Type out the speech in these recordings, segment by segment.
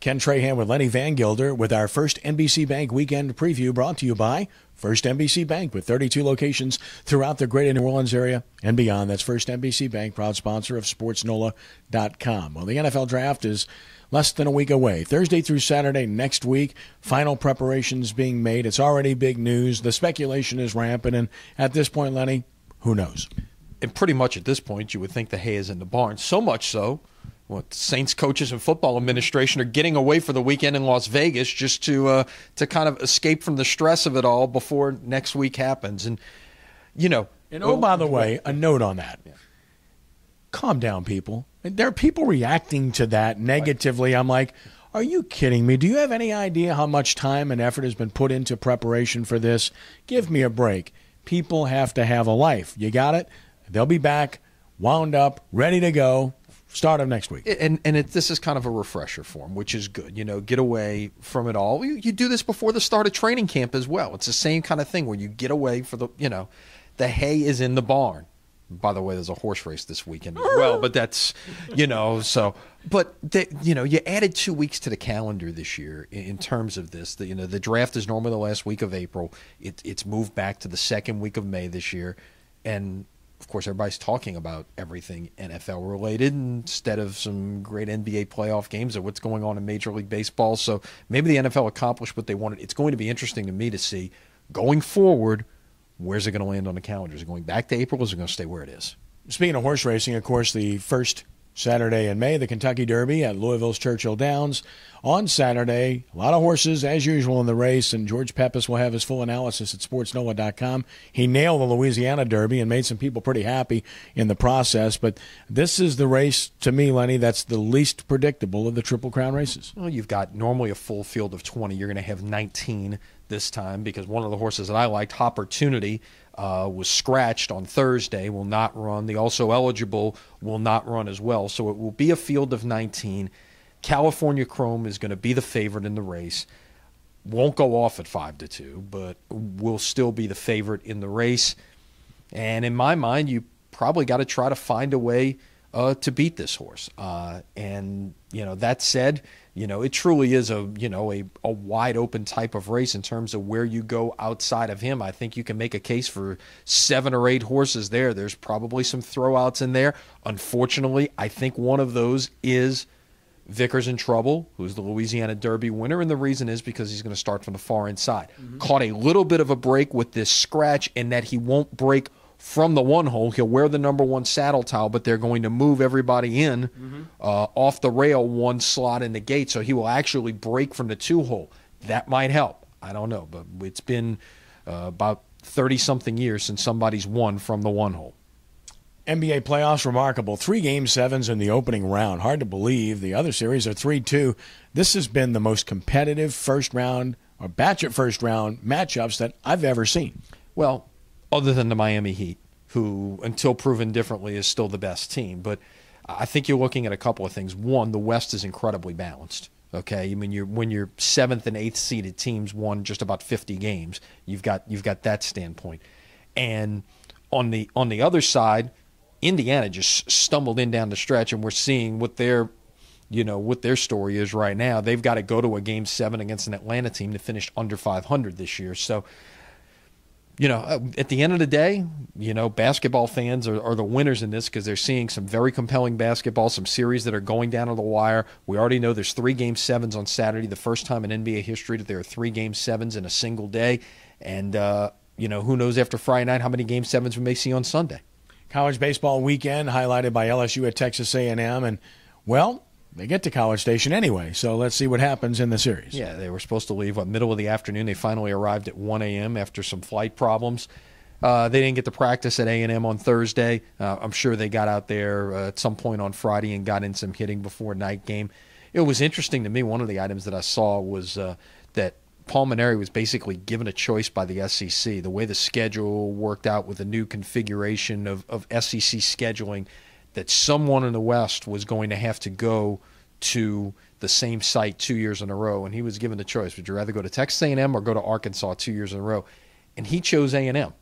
Ken Trahan with Lenny Van Gilder with our first NBC Bank weekend preview brought to you by First NBC Bank with 32 locations throughout the greater New Orleans area and beyond. That's First NBC Bank, proud sponsor of SportsNola.com. Well, the NFL draft is less than a week away. Thursday through Saturday next week, final preparations being made. It's already big news. The speculation is rampant. And at this point, Lenny, who knows? And pretty much at this point, you would think the hay is in the barn. So much so what Saints coaches and football administration are getting away for the weekend in Las Vegas just to uh, to kind of escape from the stress of it all before next week happens. And you know, and oh, by the way, a note on that. Yeah. Calm down, people. There are people reacting to that negatively. Right. I'm like, are you kidding me? Do you have any idea how much time and effort has been put into preparation for this? Give me a break. People have to have a life. You got it? They'll be back, wound up, ready to go start of next week. And and it, this is kind of a refresher for him, which is good. You know, get away from it all. You, you do this before the start of training camp as well. It's the same kind of thing where you get away for the you know, the hay is in the barn. By the way, there's a horse race this weekend as well, but that's you know so. But you know, you added two weeks to the calendar this year in, in terms of this. The, you know, the draft is normally the last week of April. It, it's moved back to the second week of May this year, and of course, everybody's talking about everything NFL related instead of some great NBA playoff games or what's going on in Major League Baseball. So maybe the NFL accomplished what they wanted. It's going to be interesting to me to see going forward where's it going to land on the calendar? Is it going back to April? Is it going to stay where it is? Speaking of horse racing, of course, the first Saturday in May, the Kentucky Derby at Louisville's Churchill Downs. On Saturday, a lot of horses, as usual, in the race, and George Pepis will have his full analysis at sportsnoah.com. He nailed the Louisiana Derby and made some people pretty happy in the process, but this is the race, to me, Lenny, that's the least predictable of the Triple Crown races. Well, you've got normally a full field of 20, you're going to have 19 this time because one of the horses that I liked, Opportunity, uh, was scratched on Thursday, will not run. The also eligible will not run as well. So it will be a field of 19. California Chrome is going to be the favorite in the race. Won't go off at 5 to 2, but will still be the favorite in the race. And in my mind, you probably got to try to find a way uh, to beat this horse. Uh, and you know that said, you know it truly is a you know a, a wide open type of race in terms of where you go outside of him. I think you can make a case for seven or eight horses there. There's probably some throwouts in there. Unfortunately, I think one of those is. Vickers in trouble, who's the Louisiana Derby winner, and the reason is because he's going to start from the far inside. Mm-hmm. Caught a little bit of a break with this scratch, and that he won't break from the one hole. He'll wear the number one saddle towel, but they're going to move everybody in mm-hmm. uh, off the rail one slot in the gate. So he will actually break from the two hole. That might help. I don't know, but it's been uh, about 30 something years since somebody's won from the one hole. NBA playoffs remarkable. Three game sevens in the opening round. Hard to believe. The other series are 3 2. This has been the most competitive first round or batch of first round matchups that I've ever seen. Well, other than the Miami Heat, who, until proven differently, is still the best team. But I think you're looking at a couple of things. One, the West is incredibly balanced. Okay, I mean, you're, when your seventh and eighth seeded teams won just about 50 games, you've got you've got that standpoint. And on the on the other side, Indiana just stumbled in down the stretch, and we're seeing what their you know what their story is right now. They've got to go to a game seven against an Atlanta team to finish under 500 this year. So you know, uh, at the end of the day, you know, basketball fans are, are the winners in this because they're seeing some very compelling basketball, some series that are going down to the wire. We already know there's three game sevens on Saturday, the first time in NBA history that there are three game sevens in a single day. And, uh, you know, who knows after Friday night how many game sevens we may see on Sunday. College baseball weekend highlighted by LSU at Texas A&M. And, well, they get to College Station anyway. So let's see what happens in the series. Yeah, they were supposed to leave what middle of the afternoon. They finally arrived at 1 a.m. after some flight problems. Uh, they didn't get to practice at A&M on Thursday. Uh, I'm sure they got out there uh, at some point on Friday and got in some hitting before night game. It was interesting to me. One of the items that I saw was uh, that Paul Maneri was basically given a choice by the SEC. The way the schedule worked out with the new configuration of, of SEC scheduling – that someone in the West was going to have to go to the same site two years in a row, and he was given the choice: would you rather go to Texas A&M or go to Arkansas two years in a row? And he chose A&M.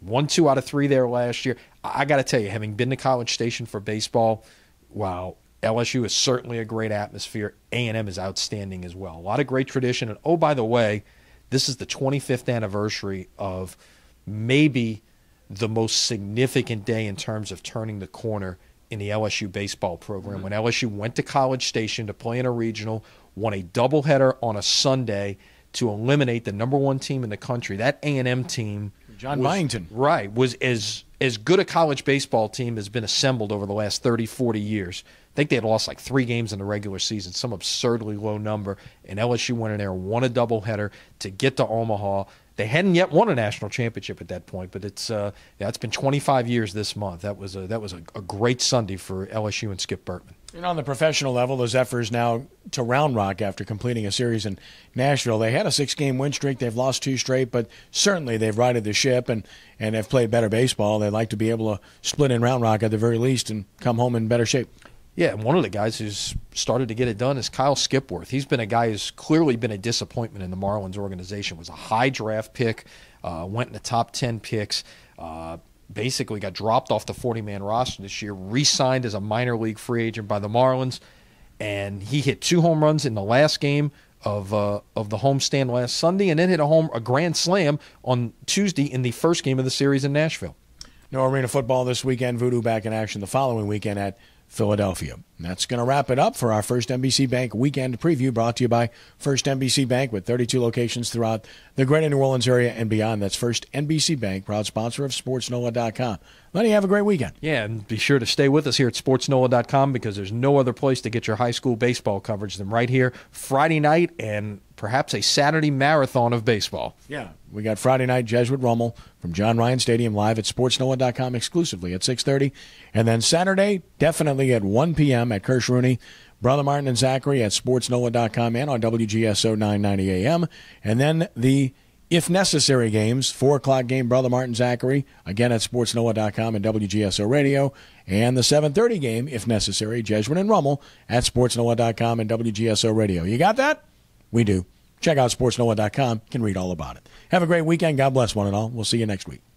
One, two out of three there last year. I got to tell you, having been to College Station for baseball, wow, LSU is certainly a great atmosphere. A&M is outstanding as well. A lot of great tradition. And oh, by the way, this is the 25th anniversary of maybe the most significant day in terms of turning the corner in the LSU baseball program. Mm-hmm. When LSU went to College Station to play in a regional, won a doubleheader on a Sunday to eliminate the number one team in the country, that A and M team, John was, Byington, right, was as as good a college baseball team has been assembled over the last 30, 40 years. I think they had lost like three games in the regular season, some absurdly low number, and LSU went in there, won a doubleheader to get to Omaha they hadn't yet won a national championship at that point, but it's uh, yeah, it's been 25 years this month. That was a, that was a, a great Sunday for LSU and Skip Burtman. And on the professional level, the Zephyrs now to Round Rock after completing a series in Nashville. They had a six game win streak. They've lost two straight, but certainly they've righted the ship and, and have played better baseball. They'd like to be able to split in Round Rock at the very least and come home in better shape. Yeah, one of the guys who's started to get it done is Kyle Skipworth. He's been a guy who's clearly been a disappointment in the Marlins organization. Was a high draft pick, uh, went in the top ten picks. Uh, basically got dropped off the 40-man roster this year, re-signed as a minor league free agent by the Marlins, and he hit two home runs in the last game of uh, of the homestand last Sunday, and then hit a home a grand slam on Tuesday in the first game of the series in Nashville. No arena football this weekend. Voodoo back in action the following weekend at Philadelphia and that's going to wrap it up for our First NBC Bank weekend preview brought to you by First NBC Bank with 32 locations throughout the greater New Orleans area and beyond. That's First NBC Bank, proud sponsor of SportsNola.com. Lenny, have a great weekend. Yeah, and be sure to stay with us here at SportsNola.com because there's no other place to get your high school baseball coverage than right here Friday night and perhaps a Saturday marathon of baseball. Yeah, we got Friday night Jesuit Rummel from John Ryan Stadium live at SportsNola.com exclusively at 6.30. And then Saturday, definitely at 1 p.m at Kersh Rooney, Brother Martin and Zachary at sportsnoah.com and on WGSO 990 AM. And then the if necessary games, 4 o'clock game, Brother Martin Zachary, again at sportsnoah.com and WGSO Radio. And the 730 game, if necessary, Jesuit and Rummel at sportsnoah.com and WGSO Radio. You got that? We do. Check out sportsnoah.com. You can read all about it. Have a great weekend. God bless one and all. We'll see you next week.